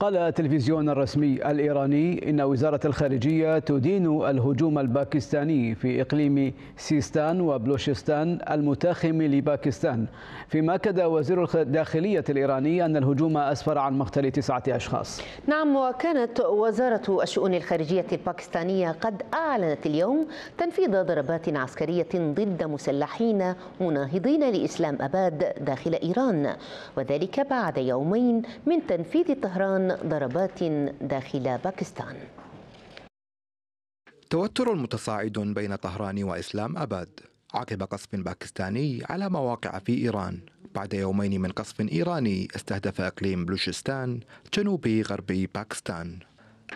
قال التلفزيون الرسمي الإيراني إن وزارة الخارجية تدين الهجوم الباكستاني في إقليم سيستان وبلوشستان المتاخم لباكستان فيما أكد وزير الداخلية الإيراني أن الهجوم أسفر عن مقتل تسعة أشخاص نعم وكانت وزارة الشؤون الخارجية الباكستانية قد أعلنت اليوم تنفيذ ضربات عسكرية ضد مسلحين مناهضين لإسلام أباد داخل إيران وذلك بعد يومين من تنفيذ طهران ضربات داخل باكستان توتر متصاعد بين طهران وإسلام أباد عقب قصف باكستاني على مواقع في إيران بعد يومين من قصف إيراني استهدف إقليم بلوشستان جنوبي غربي باكستان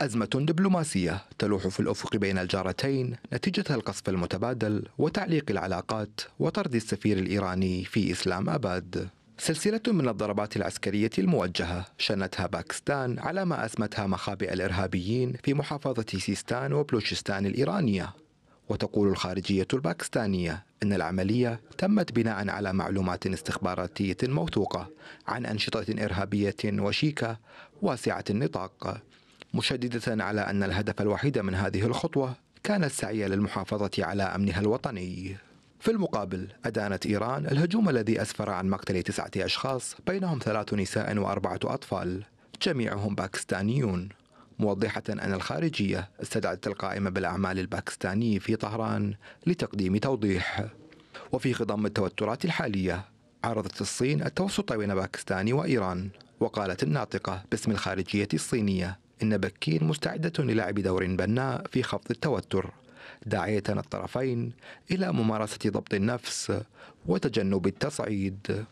أزمة دبلوماسية تلوح في الأفق بين الجارتين نتيجة القصف المتبادل وتعليق العلاقات وطرد السفير الإيراني في إسلام أباد سلسلة من الضربات العسكرية الموجهة شنتها باكستان على ما أسمتها مخابئ الإرهابيين في محافظة سيستان وبلوشستان الإيرانية وتقول الخارجية الباكستانية أن العملية تمت بناء على معلومات استخباراتية موثوقة عن أنشطة إرهابية وشيكة واسعة النطاق مشددة على أن الهدف الوحيد من هذه الخطوة كان السعي للمحافظة على أمنها الوطني في المقابل أدانت إيران الهجوم الذي أسفر عن مقتل تسعة أشخاص بينهم ثلاث نساء وأربعة أطفال جميعهم باكستانيون موضحة أن الخارجية استدعت القائمة بالأعمال الباكستاني في طهران لتقديم توضيح وفي خضم التوترات الحالية عرضت الصين التوسط بين باكستان وإيران وقالت الناطقة باسم الخارجية الصينية إن بكين مستعدة للعب دور بناء في خفض التوتر داعية الطرفين إلى ممارسة ضبط النفس وتجنب التصعيد